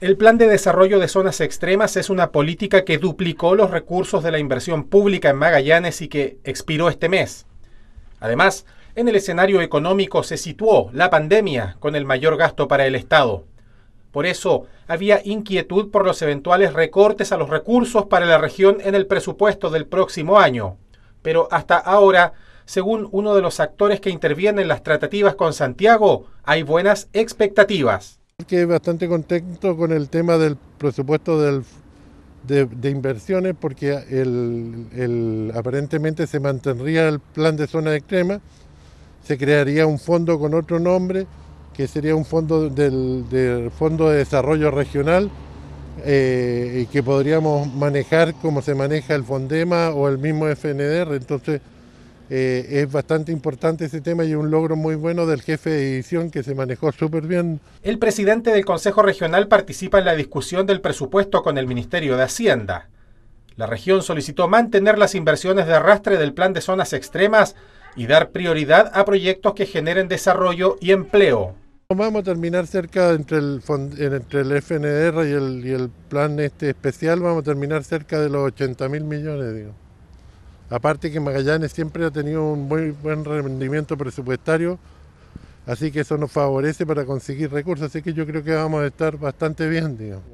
El Plan de Desarrollo de Zonas Extremas es una política que duplicó los recursos de la inversión pública en Magallanes y que expiró este mes. Además, en el escenario económico se situó la pandemia con el mayor gasto para el Estado. Por eso, había inquietud por los eventuales recortes a los recursos para la región en el presupuesto del próximo año. Pero hasta ahora, según uno de los actores que intervienen en las tratativas con Santiago, hay buenas expectativas. Que bastante contento con el tema del presupuesto de, inversiones porque el, aparentemente se mantendría el plan de zona de crema, se crearía un fondo con otro nombre que sería un fondo del, Fondo de Desarrollo Regional eh, y que podríamos manejar como se maneja el Fondema o el mismo FNDR. Entonces, eh, es bastante importante ese tema y un logro muy bueno del jefe de edición que se manejó súper bien. El presidente del Consejo Regional participa en la discusión del presupuesto con el Ministerio de Hacienda. La región solicitó mantener las inversiones de arrastre del plan de zonas extremas y dar prioridad a proyectos que generen desarrollo y empleo. Vamos a terminar cerca entre el, entre FNR y el, plan este especial, vamos a terminar cerca de los 80 mil millones. Digo. Aparte que Magallanes siempre ha tenido un muy buen rendimiento presupuestario, así que eso nos favorece para conseguir recursos, así que yo creo que vamos a estar bastante bien, digamos.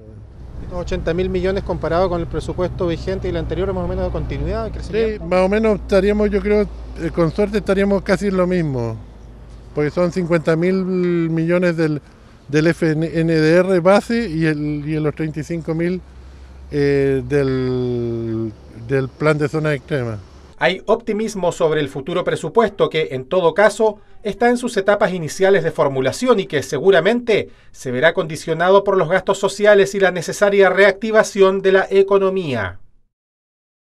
80 mil millones comparado con el presupuesto vigente y el anterior, más o menos de continuidad, Sí, más o menos estaríamos, yo creo, eh, con suerte estaríamos casi lo mismo, porque son 50 mil millones del, del FNDR base y, el, y los 35 mil eh, del, plan de zona extrema. Hay optimismo sobre el futuro presupuesto que, en todo caso, está en sus etapas iniciales de formulación y que seguramente se verá condicionado por los gastos sociales y la necesaria reactivación de la economía.